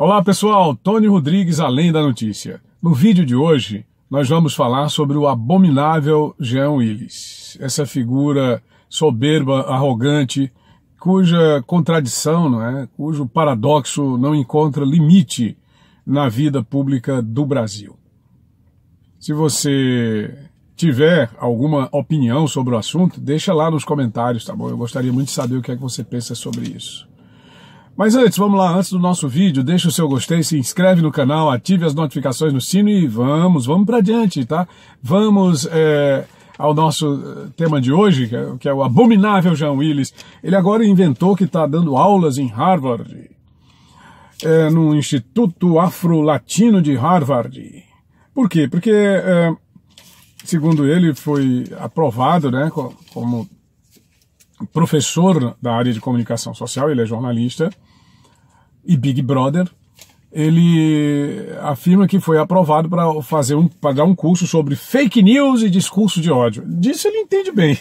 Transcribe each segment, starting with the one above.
Olá pessoal, Tony Rodrigues, Além da Notícia. No vídeo de hoje, nós vamos falar sobre o abominável Jean Willis, essa figura soberba, arrogante, cuja contradição, não é? cujo paradoxo não encontra limite na vida pública do Brasil. Se você tiver alguma opinião sobre o assunto, deixa lá nos comentários, tá bom? Eu gostaria muito de saber o que é que você pensa sobre isso. Mas antes, vamos lá, antes do nosso vídeo, deixa o seu gostei, se inscreve no canal, ative as notificações no sino e vamos, vamos para diante, tá? Vamos é, ao nosso eh, tema de hoje, é, que é o abominável Jean Willis. Ele agora inventou que está dando aulas em Harvard, é, no Instituto Afro-Latino de Harvard. Por quê? Porque, é, segundo ele, foi aprovado, né, como professor da área de comunicação social, ele é jornalista, e Big Brother, ele afirma que foi aprovado para fazer um para dar um curso sobre fake news e discurso de ódio. Disso ele entende bem.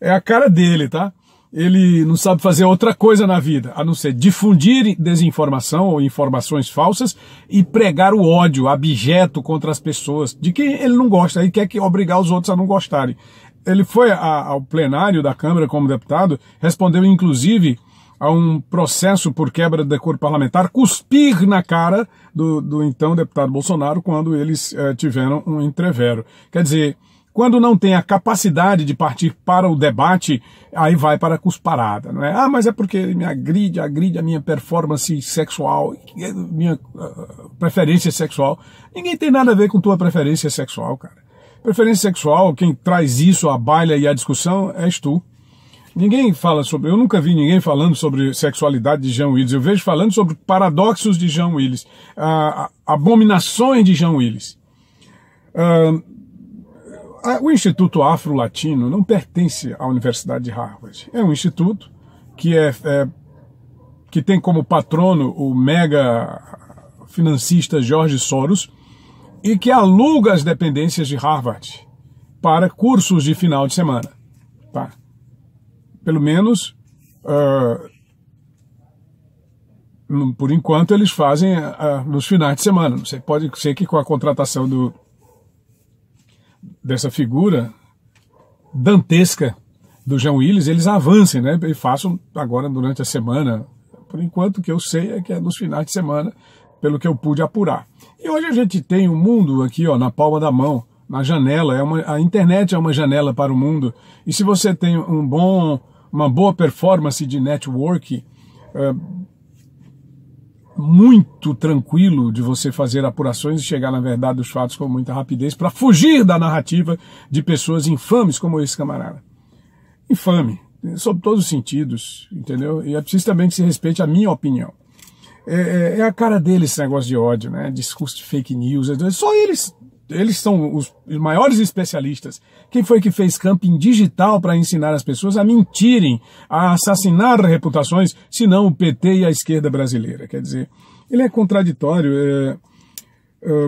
É a cara dele, tá? Ele não sabe fazer outra coisa na vida, a não ser difundir desinformação ou informações falsas e pregar o ódio abjeto contra as pessoas, de quem ele não gosta e quer que obrigar os outros a não gostarem ele foi a, ao plenário da Câmara como deputado, respondeu inclusive a um processo por quebra de decoro parlamentar, cuspir na cara do, do então deputado Bolsonaro quando eles eh, tiveram um entrevero. Quer dizer, quando não tem a capacidade de partir para o debate, aí vai para a cusparada, não é? Ah, mas é porque ele me agride, agride a minha performance sexual, minha uh, preferência sexual. Ninguém tem nada a ver com tua preferência sexual, cara. Preferência sexual, quem traz isso à baila e à discussão és tu. Ninguém fala sobre. Eu nunca vi ninguém falando sobre sexualidade de Jean Willis. Eu vejo falando sobre paradoxos de Jean Willis, abominações de Jean Willis. Ah, o Instituto Afro-Latino não pertence à Universidade de Harvard. É um instituto que, é, é, que tem como patrono o mega financista Jorge Soros e que aluga as dependências de Harvard para cursos de final de semana. Tá? Pelo menos, uh, por enquanto, eles fazem uh, nos finais de semana. Não sei, pode ser que com a contratação do, dessa figura dantesca do Jean Willis, eles avancem né, e façam agora durante a semana. Por enquanto, o que eu sei é que é nos finais de semana pelo que eu pude apurar. E hoje a gente tem o mundo aqui ó, na palma da mão, na janela. É uma, a internet é uma janela para o mundo. E se você tem um bom, uma boa performance de network, é, muito tranquilo de você fazer apurações e chegar na verdade dos fatos com muita rapidez para fugir da narrativa de pessoas infames como esse camarada. Infame, sob todos os sentidos, entendeu? E é preciso também que se respeite a minha opinião. É, é, é, a cara deles, esse negócio de ódio, né? Discurso de fake news. É Só eles, eles são os maiores especialistas. Quem foi que fez camping digital para ensinar as pessoas a mentirem, a assassinar reputações, se não o PT e a esquerda brasileira? Quer dizer, ele é contraditório é, é,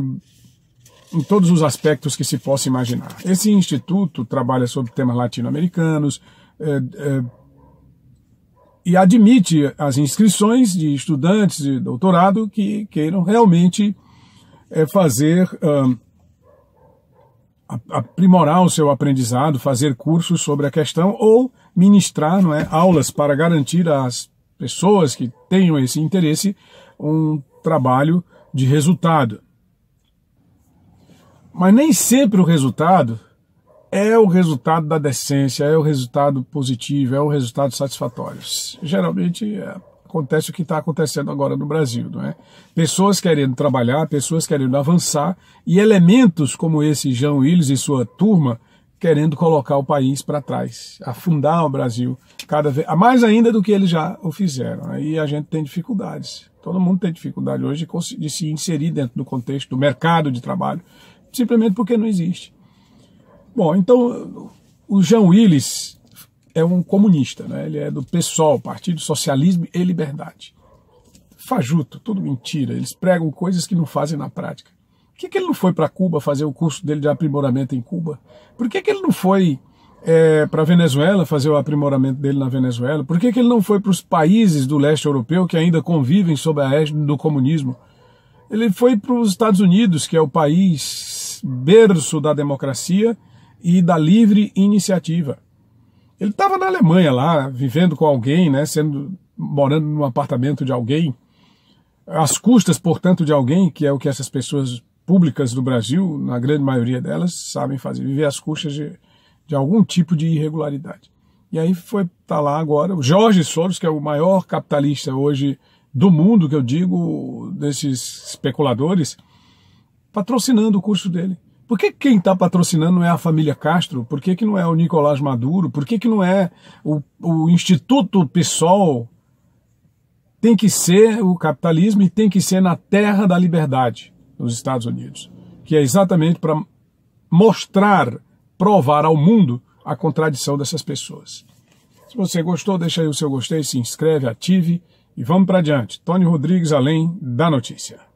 em todos os aspectos que se possa imaginar. Esse instituto trabalha sobre temas latino-americanos. É, é e admite as inscrições de estudantes de doutorado que queiram realmente é, fazer aprimorar o seu aprendizado, fazer cursos sobre a questão ou ministrar não é, aulas para garantir às pessoas que tenham esse interesse um trabalho de resultado. Mas nem sempre o resultado é o resultado da decência, é o resultado positivo, é o resultado satisfatório. Geralmente é, acontece o que está acontecendo agora no Brasil, não é? Pessoas querendo trabalhar, pessoas querendo avançar e elementos como esse João Willis e sua turma querendo colocar o país para trás, afundar o Brasil cada vez mais ainda do que eles já o fizeram. Aí né? a gente tem dificuldades. Todo mundo tem dificuldade hoje de se inserir dentro do contexto do mercado de trabalho, simplesmente porque não existe. Bom, então o Jean Willis é um comunista, né? ele é do PSOL, Partido Socialismo e Liberdade. Fajuto, tudo mentira, eles pregam coisas que não fazem na prática. Por que, que ele não foi para Cuba fazer o curso dele de aprimoramento em Cuba? Por que, que ele não foi é, para a Venezuela fazer o aprimoramento dele na Venezuela? Por que, que ele não foi para os países do leste europeu que ainda convivem sob a égide do comunismo? Ele foi para os Estados Unidos, que é o país berço da democracia, e da livre iniciativa. Ele estava na Alemanha lá, vivendo com alguém, né, sendo morando num apartamento de alguém, às custas, portanto, de alguém, que é o que essas pessoas públicas do Brasil, na grande maioria delas, sabem fazer, viver às custas de, de algum tipo de irregularidade. E aí foi tá lá agora o Jorge Soros, que é o maior capitalista hoje do mundo, que eu digo, desses especuladores, patrocinando o curso dele. Por que quem está patrocinando não é a família Castro? Por que, que não é o Nicolás Maduro? Por que, que não é o, o Instituto PSOL? Tem que ser o capitalismo e tem que ser na terra da liberdade, nos Estados Unidos. Que é exatamente para mostrar, provar ao mundo a contradição dessas pessoas. Se você gostou, deixa aí o seu gostei, se inscreve, ative e vamos para adiante. Tony Rodrigues, além da notícia.